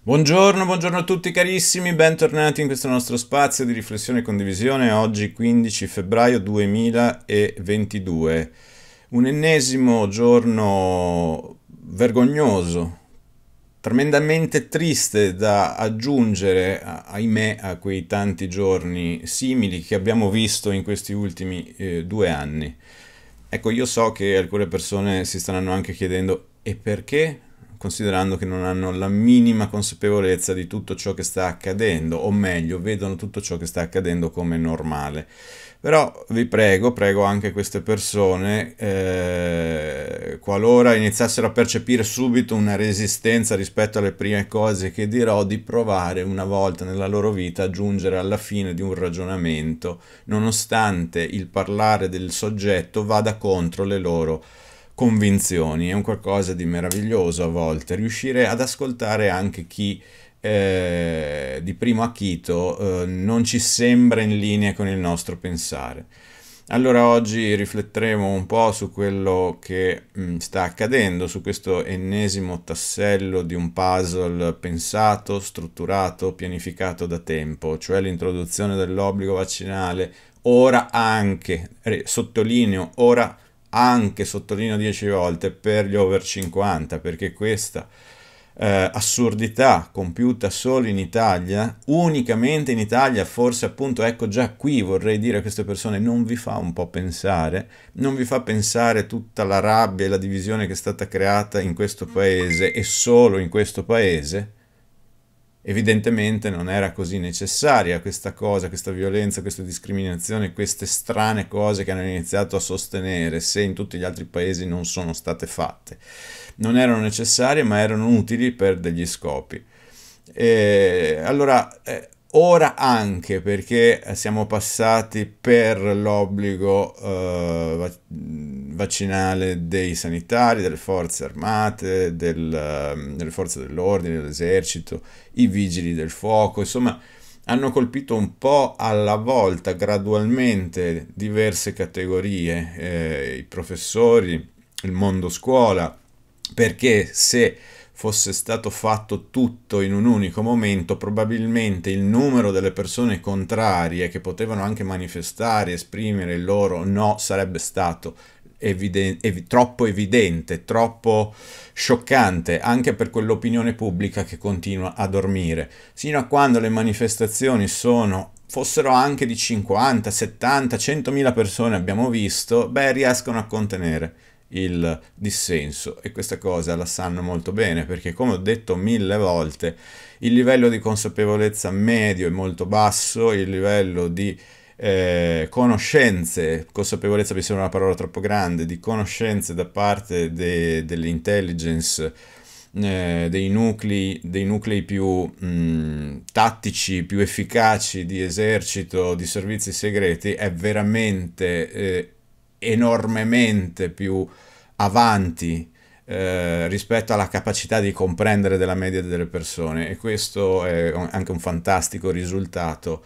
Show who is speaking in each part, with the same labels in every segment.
Speaker 1: Buongiorno, buongiorno a tutti carissimi, bentornati in questo nostro spazio di riflessione e condivisione, oggi 15 febbraio 2022, un ennesimo giorno vergognoso, tremendamente triste da aggiungere, ahimè, a quei tanti giorni simili che abbiamo visto in questi ultimi eh, due anni. Ecco, io so che alcune persone si staranno anche chiedendo e perché considerando che non hanno la minima consapevolezza di tutto ciò che sta accadendo, o meglio, vedono tutto ciò che sta accadendo come normale. Però vi prego, prego anche queste persone, eh, qualora iniziassero a percepire subito una resistenza rispetto alle prime cose che dirò, di provare una volta nella loro vita a giungere alla fine di un ragionamento, nonostante il parlare del soggetto vada contro le loro convinzioni, è un qualcosa di meraviglioso a volte, riuscire ad ascoltare anche chi eh, di primo acchito eh, non ci sembra in linea con il nostro pensare. Allora oggi rifletteremo un po' su quello che mh, mm, sta accadendo, su questo ennesimo tassello di un puzzle pensato, strutturato, pianificato da tempo, cioè l'introduzione dell'obbligo vaccinale, ora anche, eh, sottolineo, ora anche sottolineo 10 volte per gli over 50 perché questa eh, assurdità compiuta solo in Italia, unicamente in Italia, forse appunto ecco già qui vorrei dire a queste persone non vi fa un po' pensare, non vi fa pensare tutta la rabbia e la divisione che è stata creata in questo paese e solo in questo paese Evidentemente non era così necessaria questa cosa, questa violenza, questa discriminazione, queste strane cose che hanno iniziato a sostenere se in tutti gli altri paesi non sono state fatte. Non erano necessarie ma erano utili per degli scopi. E allora eh, ora anche perché siamo passati per l'obbligo eh, vaccinale dei sanitari, delle forze armate, del, ehm, delle forze dell'ordine, dell'esercito, i vigili del fuoco, insomma hanno colpito un po' alla volta, gradualmente, diverse categorie, eh, i professori, il mondo scuola, perché se fosse stato fatto tutto in un unico momento, probabilmente il numero delle persone contrarie che potevano anche manifestare, esprimere il loro no, sarebbe stato Eviden ev troppo evidente, troppo scioccante anche per quell'opinione pubblica che continua a dormire. Sino a quando le manifestazioni sono fossero anche di 50, 70, 100.000 persone abbiamo visto, beh riescono a contenere il dissenso e questa cosa la sanno molto bene perché come ho detto mille volte il livello di consapevolezza medio è molto basso, il livello di eh, conoscenze, consapevolezza mi sembra una parola troppo grande, di conoscenze da parte de, dell'intelligence eh, dei, nuclei, dei nuclei più mh, mm, tattici, più efficaci di esercito, di servizi segreti, è veramente eh, enormemente più avanti eh, rispetto alla capacità di comprendere della media delle persone e questo è anche un fantastico risultato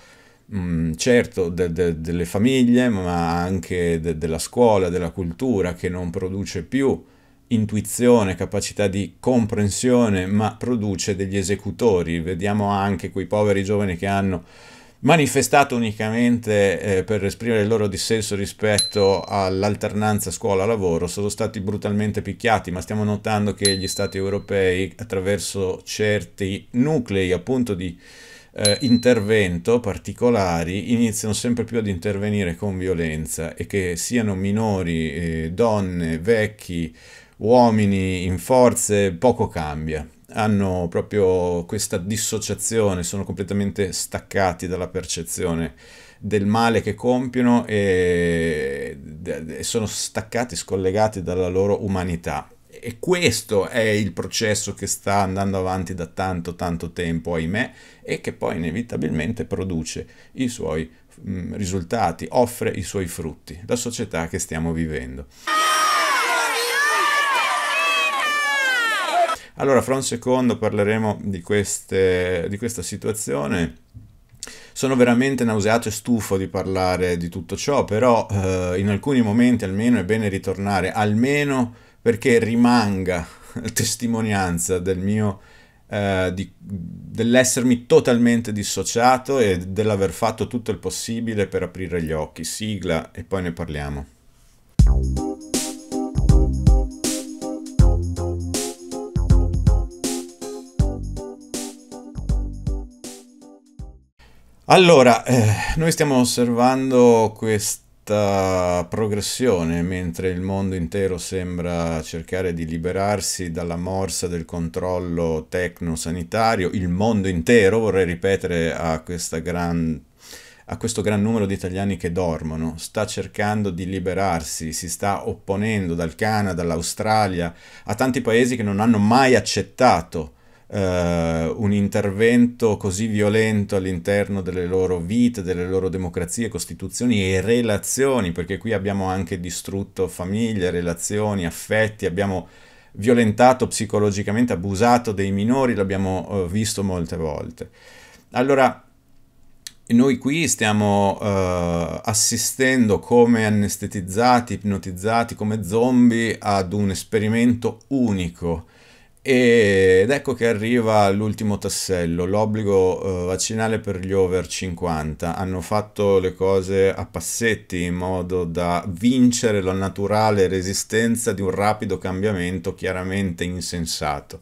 Speaker 1: mh, mm, certo de, de, delle famiglie ma anche de, della scuola, della cultura che non produce più intuizione, capacità di comprensione ma produce degli esecutori vediamo anche quei poveri giovani che hanno manifestato unicamente eh, per esprimere il loro dissenso rispetto all'alternanza scuola-lavoro, sono stati brutalmente picchiati, ma stiamo notando che gli Stati europei attraverso certi nuclei appunto di eh, intervento particolari iniziano sempre più ad intervenire con violenza e che siano minori, eh, donne, vecchi, uomini in forze, poco cambia hanno proprio questa dissociazione, sono completamente staccati dalla percezione del male che compiono e, e sono staccati, scollegati dalla loro umanità. E questo è il processo che sta andando avanti da tanto tanto tempo, ahimè, e che poi inevitabilmente produce i suoi mh, mm, risultati, offre i suoi frutti, la società che stiamo vivendo. Allora, fra un secondo parleremo di, queste, di questa situazione. Sono veramente nauseato e stufo di parlare di tutto ciò, però eh, in alcuni momenti almeno è bene ritornare, almeno perché rimanga testimonianza del mio eh, di, dell'essermi totalmente dissociato e dell'aver fatto tutto il possibile per aprire gli occhi. Sigla e poi ne parliamo. Allora, eh, noi stiamo osservando questa progressione mentre il mondo intero sembra cercare di liberarsi dalla morsa del controllo tecno-sanitario, il mondo intero, vorrei ripetere a, gran, a questo gran numero di italiani che dormono, sta cercando di liberarsi, si sta opponendo dal Canada all'Australia a tanti paesi che non hanno mai accettato eh, un intervento così violento all'interno delle loro vite, delle loro democrazie, costituzioni e relazioni, perché qui abbiamo anche distrutto famiglie, relazioni, affetti, abbiamo violentato psicologicamente, abusato dei minori, l'abbiamo eh, visto molte volte. Allora, noi qui stiamo eh, assistendo come anestetizzati, ipnotizzati, come zombie ad un esperimento unico ed ecco che arriva l'ultimo tassello, l'obbligo eh, vaccinale per gli over 50. Hanno fatto le cose a passetti in modo da vincere la naturale resistenza di un rapido cambiamento chiaramente insensato.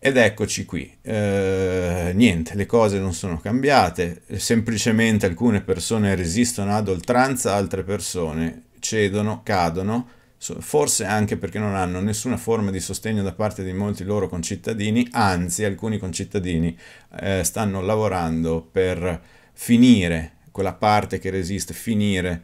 Speaker 1: Ed eccoci qui, eh, niente, le cose non sono cambiate, semplicemente alcune persone resistono ad oltranza, altre persone cedono, cadono forse anche perché non hanno nessuna forma di sostegno da parte di molti loro concittadini, anzi alcuni concittadini eh, stanno lavorando per finire quella parte che resiste, finire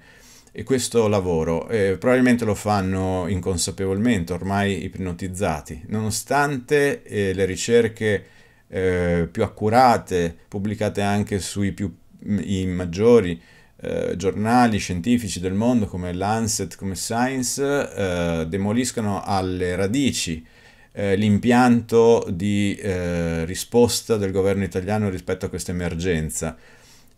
Speaker 1: e questo lavoro. Eh, probabilmente lo fanno inconsapevolmente, ormai ipnotizzati, nonostante eh, le ricerche eh, più accurate, pubblicate anche sui più, mm, i maggiori eh, giornali scientifici del mondo come Lancet, come Science, eh, demoliscono alle radici eh, l'impianto di eh, risposta del governo italiano rispetto a questa emergenza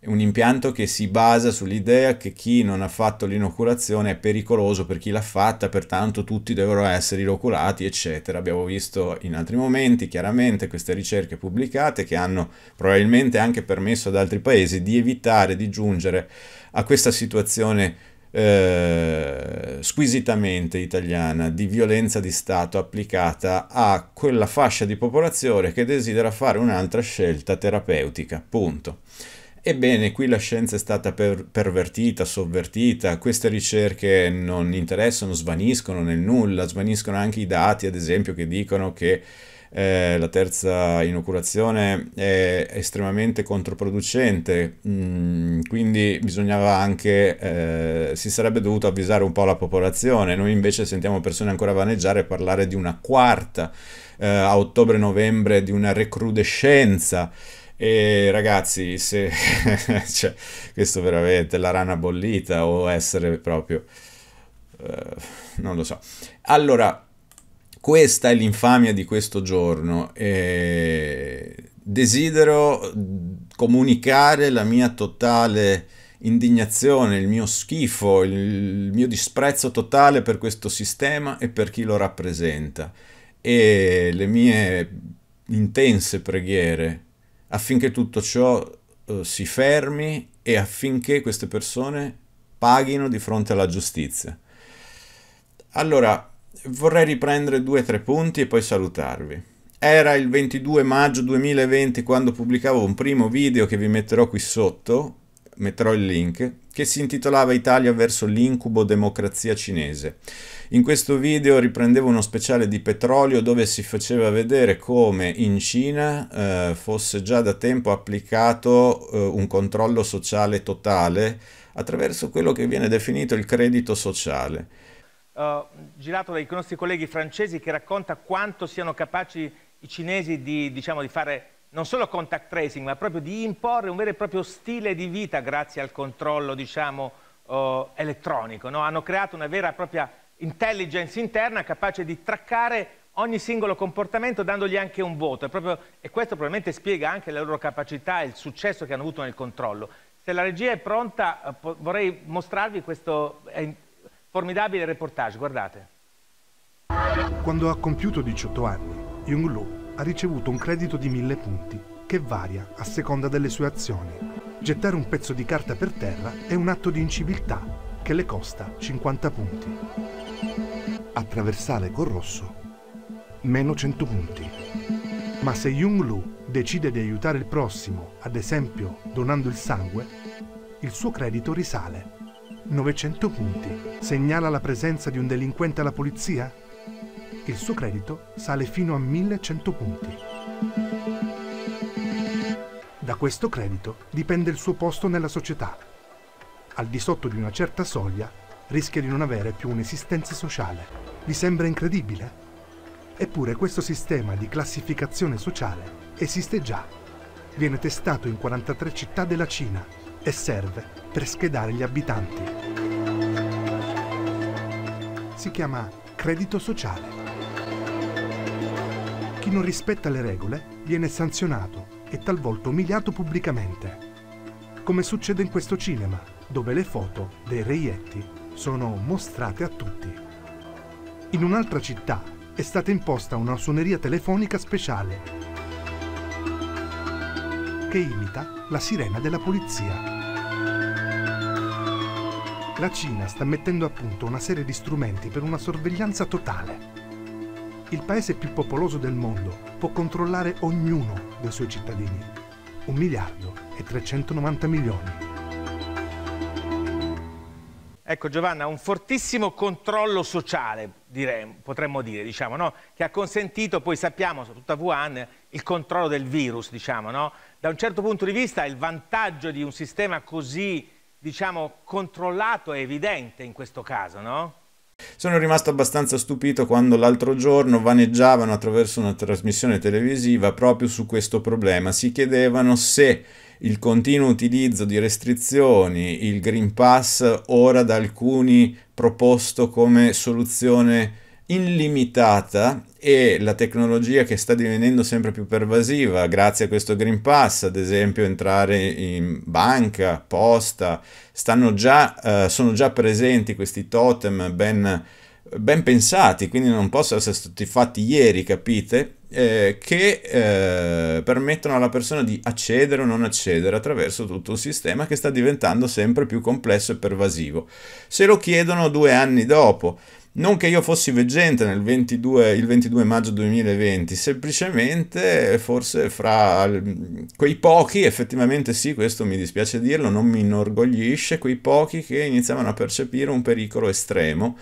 Speaker 1: un impianto che si basa sull'idea che chi non ha fatto l'inoculazione è pericoloso per chi l'ha fatta, pertanto tutti devono essere inoculati, eccetera. Abbiamo visto in altri momenti chiaramente queste ricerche pubblicate che hanno probabilmente anche permesso ad altri paesi di evitare di giungere a questa situazione eh, squisitamente italiana di violenza di Stato applicata a quella fascia di popolazione che desidera fare un'altra scelta terapeutica. Punto. Ebbene, qui la scienza è stata per pervertita, sovvertita, queste ricerche non interessano, svaniscono nel nulla, svaniscono anche i dati, ad esempio, che dicono che eh, la terza inoculazione è estremamente controproducente, mm, quindi bisognava anche, eh, si sarebbe dovuto avvisare un po' la popolazione, noi invece sentiamo persone ancora vaneggiare e parlare di una quarta eh, a ottobre-novembre, di una recrudescenza e ragazzi, se cioè, questo veramente la rana bollita o essere proprio uh, non lo so. Allora, questa è l'infamia di questo giorno e desidero comunicare la mia totale indignazione, il mio schifo, il mio disprezzo totale per questo sistema e per chi lo rappresenta e le mie intense preghiere affinché tutto ciò eh, si fermi e affinché queste persone paghino di fronte alla giustizia. Allora, vorrei riprendere due o tre punti e poi salutarvi. Era il 22 maggio 2020 quando pubblicavo un primo video che vi metterò qui sotto, metterò il link, che si intitolava Italia verso l'incubo democrazia cinese. In questo video riprendevo uno speciale di petrolio dove si faceva vedere come in Cina eh, fosse già da tempo applicato eh, un controllo sociale totale attraverso quello che viene definito il credito sociale.
Speaker 2: Uh, girato dai nostri colleghi francesi che racconta quanto siano capaci i cinesi di, diciamo, di fare non solo contact tracing, ma proprio di imporre un vero e proprio stile di vita grazie al controllo, diciamo, oh, elettronico. No? Hanno creato una vera e propria intelligence interna capace di traccare ogni singolo comportamento dandogli anche un voto. Proprio, e questo probabilmente spiega anche la loro capacità e il successo che hanno avuto nel controllo. Se la regia è pronta, eh, vorrei mostrarvi questo eh, formidabile reportage. Guardate.
Speaker 3: Quando ha compiuto 18 anni, Jung Lu ha ricevuto un credito di 1000 punti, che varia a seconda delle sue azioni. Gettare un pezzo di carta per terra è un atto di inciviltà che le costa 50 punti. Attraversare col rosso, meno 100 punti. Ma se Jung Lu decide di aiutare il prossimo, ad esempio donando il sangue, il suo credito risale. 900 punti. Segnala la presenza di un delinquente alla polizia? il suo credito sale fino a 1100 punti. Da questo credito dipende il suo posto nella società. Al di sotto di una certa soglia rischia di non avere più un'esistenza sociale. Vi sembra incredibile? Eppure questo sistema di classificazione sociale esiste già. Viene testato in 43 città della Cina e serve per schedare gli abitanti. Si chiama credito sociale. Chi non rispetta le regole viene sanzionato e talvolta umiliato pubblicamente. Come succede in questo cinema, dove le foto dei reietti sono mostrate a tutti. In un'altra città è stata imposta una suoneria telefonica speciale che imita la sirena della polizia. La Cina sta mettendo a punto una serie di strumenti per una sorveglianza totale il paese più popoloso del mondo può controllare ognuno dei suoi cittadini. Un miliardo e 390 milioni.
Speaker 2: Ecco Giovanna, un fortissimo controllo sociale, direi, potremmo dire, diciamo, no? che ha consentito, poi sappiamo, soprattutto a Wuhan, il controllo del virus. Diciamo, no? Da un certo punto di vista il vantaggio di un sistema così diciamo, controllato è evidente in questo caso, no?
Speaker 1: Sono rimasto abbastanza stupito quando l'altro giorno vaneggiavano attraverso una trasmissione televisiva proprio su questo problema. Si chiedevano se il continuo utilizzo di restrizioni, il Green Pass, ora da alcuni proposto come soluzione illimitata e la tecnologia che sta divenendo sempre più pervasiva grazie a questo Green Pass, ad esempio entrare in banca, posta, già, eh, sono già presenti questi totem ben ben pensati, quindi non possono essere stati fatti ieri, capite? Eh, che eh, permettono alla persona di accedere o non accedere attraverso tutto un sistema che sta diventando sempre più complesso e pervasivo. Se lo chiedono due anni dopo, non che io fossi veggente nel 22, il 22 maggio 2020, semplicemente forse fra quei pochi, effettivamente sì, questo mi dispiace dirlo, non mi inorgoglisce, quei pochi che iniziavano a percepire un pericolo estremo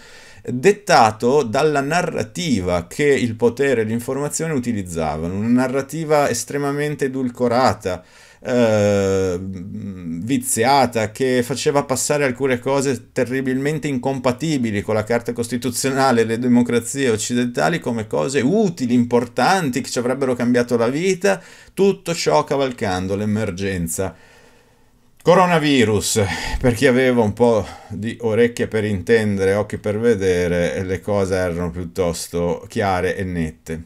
Speaker 1: dettato dalla narrativa che il potere e l'informazione utilizzavano, una narrativa estremamente edulcorata, eh, viziata, che faceva passare alcune cose terribilmente incompatibili con la Carta Costituzionale e le democrazie occidentali come cose utili, importanti, che ci avrebbero cambiato la vita, tutto ciò cavalcando l'emergenza Coronavirus, per chi aveva un po' di orecchie per intendere, occhi per vedere, eh, le cose erano piuttosto chiare e nette.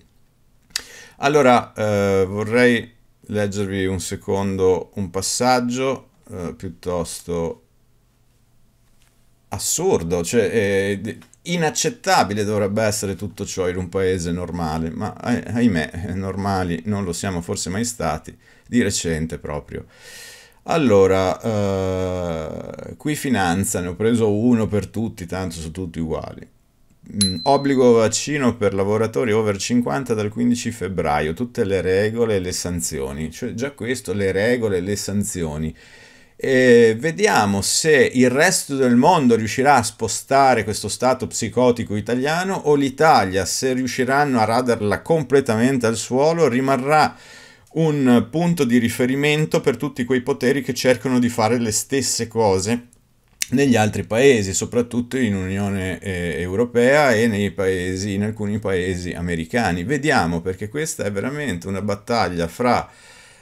Speaker 1: Allora, eh, vorrei leggervi un secondo un passaggio eh, piuttosto assurdo, cioè eh, inaccettabile dovrebbe essere tutto ciò in un paese normale, ma eh, ahimè, eh, normali non lo siamo forse mai stati, di recente proprio. Allora, eh, qui finanza, ne ho preso uno per tutti, tanto sono tutti uguali. Mm, obbligo vaccino per lavoratori over 50 dal 15 febbraio, tutte le regole e le sanzioni. Cioè già questo, le regole e le sanzioni. E vediamo se il resto del mondo riuscirà a spostare questo stato psicotico italiano o l'Italia, se riusciranno a raderla completamente al suolo, rimarrà un punto di riferimento per tutti quei poteri che cercano di fare le stesse cose negli altri paesi, soprattutto in Unione eh, Europea e paesi, in alcuni paesi americani. Vediamo perché questa è veramente una battaglia fra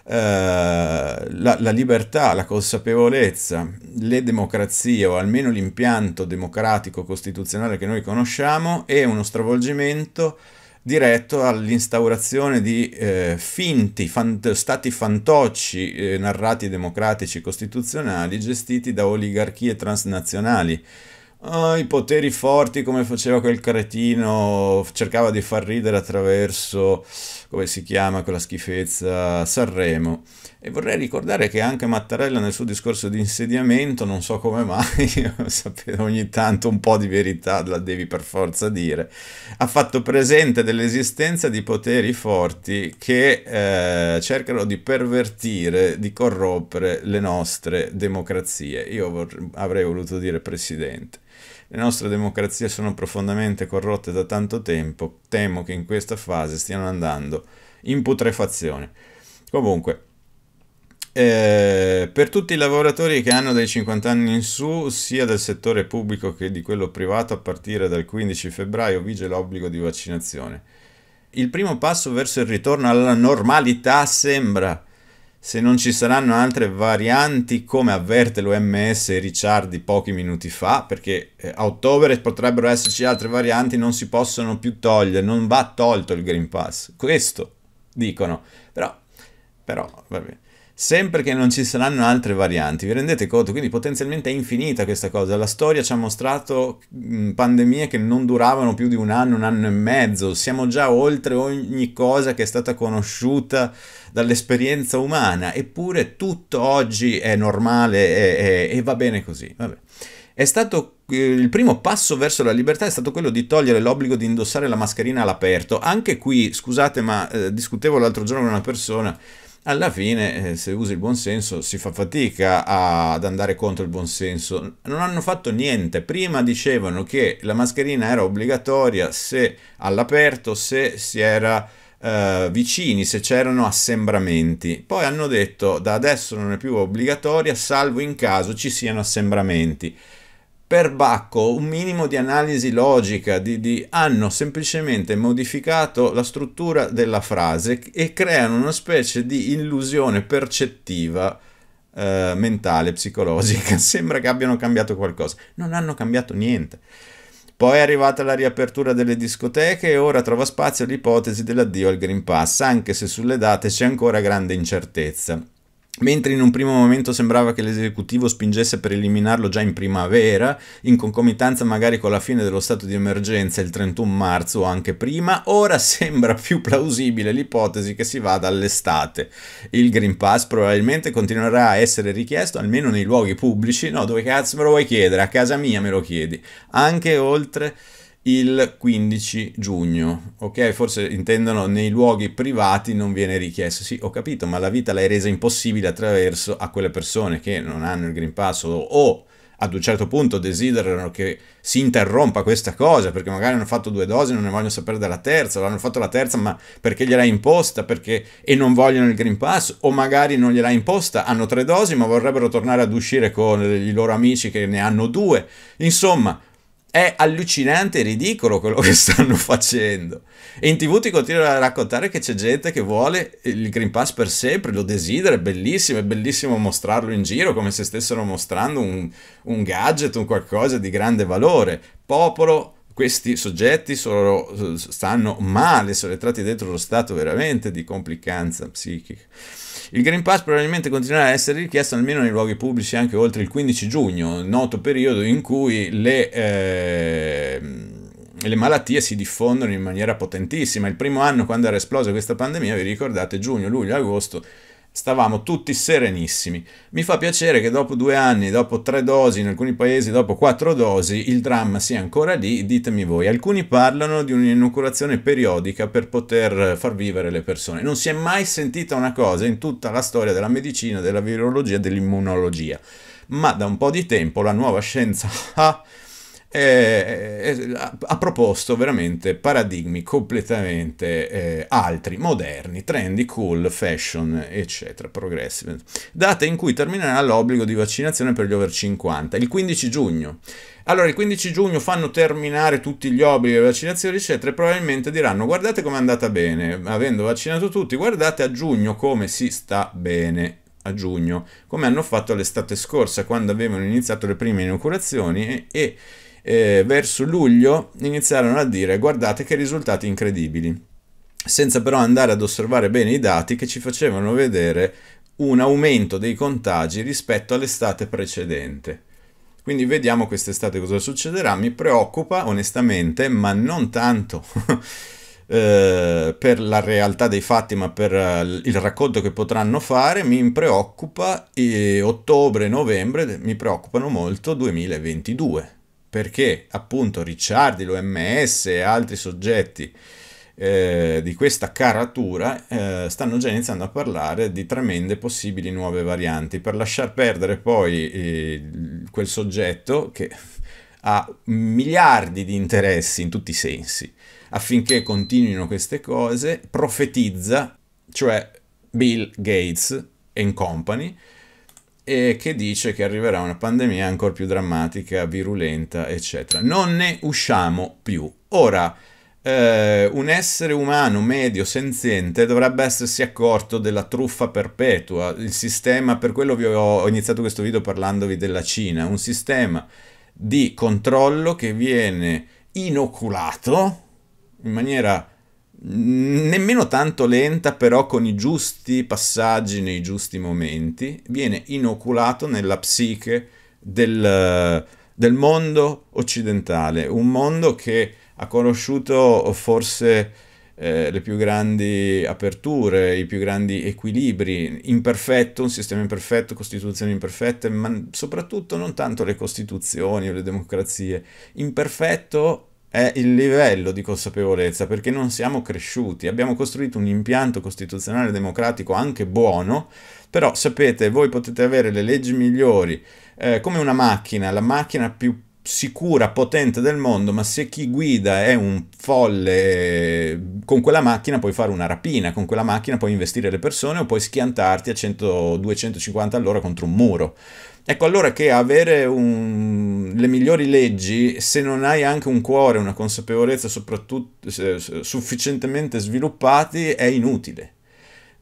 Speaker 1: eh, la, la libertà, la consapevolezza, le democrazie o almeno l'impianto democratico costituzionale che noi conosciamo e uno stravolgimento diretto all'instaurazione di eh, finti fant stati fantocci eh, narrati democratici costituzionali gestiti da oligarchie transnazionali. Oh, I poteri forti come faceva quel cretino, cercava di far ridere attraverso, come si chiama quella schifezza, Sanremo. E vorrei ricordare che anche Mattarella nel suo discorso di insediamento, non so come mai, sapete, ogni tanto un po' di verità la devi per forza dire, ha fatto presente dell'esistenza di poteri forti che eh, cercano di pervertire, di corrompere le nostre democrazie. Io avrei voluto dire presidente. Le nostre democrazie sono profondamente corrotte da tanto tempo, temo che in questa fase stiano andando in putrefazione. Comunque, eh, per tutti i lavoratori che hanno dai 50 anni in su, sia del settore pubblico che di quello privato, a partire dal 15 febbraio vige l'obbligo di vaccinazione. Il primo passo verso il ritorno alla normalità sembra, se non ci saranno altre varianti, come avverte l'OMS Ricciardi pochi minuti fa, perché eh, a ottobre potrebbero esserci altre varianti, non si possono più togliere, non va tolto il Green Pass. Questo dicono, però, però va bene sempre che non ci saranno altre varianti. Vi rendete conto? Quindi potenzialmente è infinita questa cosa. La storia ci ha mostrato mm, pandemie che non duravano più di un anno, un anno e mezzo. Siamo già oltre ogni cosa che è stata conosciuta dall'esperienza umana, eppure tutto oggi è normale e va bene così. Vabbè. È stato eh, il primo passo verso la libertà è stato quello di togliere l'obbligo di indossare la mascherina all'aperto. Anche qui, scusate, ma eh, discutevo l'altro giorno con una persona alla fine eh, se usi il buonsenso si fa fatica a, ad andare contro il buonsenso. Non hanno fatto niente, prima dicevano che la mascherina era obbligatoria se all'aperto, se si era eh, vicini, se c'erano assembramenti. Poi hanno detto da adesso non è più obbligatoria salvo in caso ci siano assembramenti perbacco, un minimo di analisi logica, di, di, hanno semplicemente modificato la struttura della frase e creano una specie di illusione percettiva eh, mentale, psicologica. Sembra che abbiano cambiato qualcosa. Non hanno cambiato niente. Poi è arrivata la riapertura delle discoteche e ora trova spazio l'ipotesi dell'addio al Green Pass, anche se sulle date c'è ancora grande incertezza. Mentre in un primo momento sembrava che l'esecutivo spingesse per eliminarlo già in primavera, in concomitanza magari con la fine dello stato di emergenza il 31 marzo o anche prima, ora sembra più plausibile l'ipotesi che si vada all'estate. Il Green Pass probabilmente continuerà a essere richiesto almeno nei luoghi pubblici, no dove cazzo me lo vuoi chiedere, a casa mia me lo chiedi, anche oltre il 15 giugno, ok? Forse intendono nei luoghi privati non viene richiesto, sì ho capito, ma la vita l'hai resa impossibile attraverso a quelle persone che non hanno il Green Pass o ad un certo punto desiderano che si interrompa questa cosa perché magari hanno fatto due dosi e non ne vogliono sapere della terza, l'hanno fatto la terza ma perché gliel'ha imposta perché... e non vogliono il Green Pass o magari non gliel'ha imposta, hanno tre dosi ma vorrebbero tornare ad uscire con i loro amici che ne hanno due. Insomma, è allucinante e ridicolo quello che stanno facendo. E in tv ti continuano a raccontare che c'è gente che vuole il Green Pass per sempre, lo desidera, è bellissimo, è bellissimo mostrarlo in giro come se stessero mostrando un, un gadget, un qualcosa di grande valore. Popolo questi soggetti sono, stanno male, sono entrati dentro lo stato veramente di complicanza psichica. Il Green Pass probabilmente continuerà a essere richiesto almeno nei luoghi pubblici anche oltre il 15 giugno, noto periodo in cui le... Eh, le malattie si diffondono in maniera potentissima. Il primo anno, quando era esplosa questa pandemia, vi ricordate, giugno, luglio, agosto, stavamo tutti serenissimi. Mi fa piacere che dopo due anni, dopo tre dosi, in alcuni paesi dopo quattro dosi, il dramma sia ancora lì, ditemi voi. Alcuni parlano di un'inoculazione periodica per poter far vivere le persone. Non si è mai sentita una cosa in tutta la storia della medicina, della virologia e dell'immunologia. Ma da un po' di tempo la nuova scienza... ha... Eh, eh, ha, ha proposto veramente paradigmi completamente eh, altri, moderni, trendy, cool, fashion, eccetera, progressive. Data in cui terminerà l'obbligo di vaccinazione per gli over 50, il 15 giugno. Allora, il 15 giugno fanno terminare tutti gli obblighi di vaccinazione, eccetera, e probabilmente diranno guardate come è andata bene, avendo vaccinato tutti, guardate a giugno come si sta bene a giugno, come hanno fatto l'estate scorsa quando avevano iniziato le prime inoculazioni e, e eh, verso luglio iniziarono a dire guardate che risultati incredibili, senza però andare ad osservare bene i dati che ci facevano vedere un aumento dei contagi rispetto all'estate precedente. Quindi vediamo quest'estate cosa succederà. Mi preoccupa onestamente, ma non tanto eh, per la realtà dei fatti, ma per eh, il racconto che potranno fare. Mi preoccupa eh, ottobre, novembre, mi preoccupano molto 2022 perché appunto Ricciardi, l'OMS e altri soggetti eh, di questa caratura eh, stanno già iniziando a parlare di tremende possibili nuove varianti per lasciar perdere poi eh, quel soggetto che ha miliardi di interessi in tutti i sensi affinché continuino queste cose profetizza cioè Bill Gates and Company e che dice che arriverà una pandemia ancora più drammatica, virulenta, eccetera. Non ne usciamo più. Ora, eh, un essere umano medio senziente dovrebbe essersi accorto della truffa perpetua. Il sistema, per quello vi ho iniziato questo video parlandovi della Cina, un sistema di controllo che viene inoculato in maniera nemmeno tanto lenta, però con i giusti passaggi nei giusti momenti, viene inoculato nella psiche del, del mondo occidentale, un mondo che ha conosciuto forse eh, le più grandi aperture, i più grandi equilibri, imperfetto, un sistema imperfetto, costituzioni imperfette, ma soprattutto non tanto le costituzioni o le democrazie, imperfetto è il livello di consapevolezza, perché non siamo cresciuti, abbiamo costruito un impianto costituzionale democratico anche buono, però sapete, voi potete avere le leggi migliori, eh, come una macchina, la macchina più sicura, potente del mondo, ma se chi guida è un folle, con quella macchina puoi fare una rapina, con quella macchina puoi investire le persone o puoi schiantarti a 100, 250 all'ora contro un muro. Ecco allora che avere un, le migliori leggi, se non hai anche un cuore, una consapevolezza soprattutto sufficientemente sviluppati, è inutile.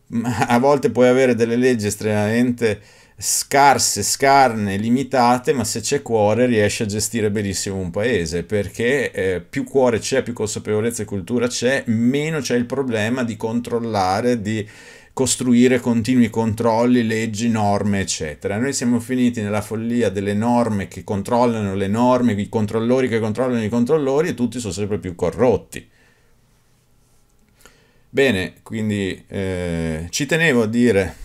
Speaker 1: Ma a volte puoi avere delle leggi estremamente scarse, scarne, limitate, ma se c'è cuore riesci a gestire benissimo un paese, perché eh, più cuore c'è, più consapevolezza e cultura c'è, meno c'è il problema di controllare, di costruire continui controlli, leggi, norme, eccetera. Noi siamo finiti nella follia delle norme che controllano le norme, i controllori che controllano i controllori e tutti sono sempre più corrotti. Bene, quindi eh, ci tenevo a dire,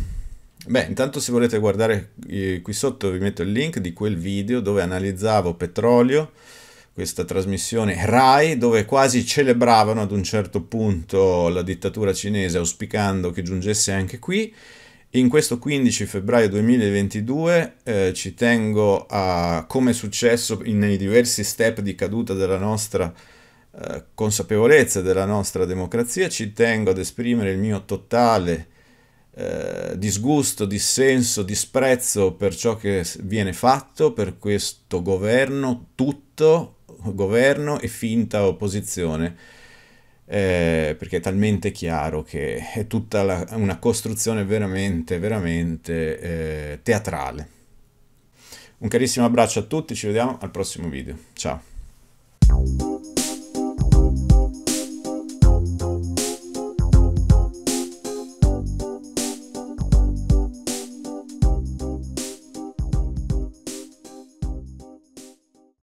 Speaker 1: beh, intanto se volete guardare eh, qui sotto vi metto il link di quel video dove analizzavo petrolio, questa trasmissione RAI dove quasi celebravano ad un certo punto la dittatura cinese auspicando che giungesse anche qui. In questo 15 febbraio 2022 eh, ci tengo a come è successo in, nei diversi step di caduta della nostra eh, consapevolezza della nostra democrazia, ci tengo ad esprimere il mio totale eh, disgusto, dissenso, disprezzo per ciò che viene fatto, per questo governo tutto governo e finta opposizione, eh, perché è talmente chiaro che è tutta la, una costruzione veramente, veramente eh, teatrale. Un carissimo abbraccio a tutti, ci vediamo al prossimo video. Ciao!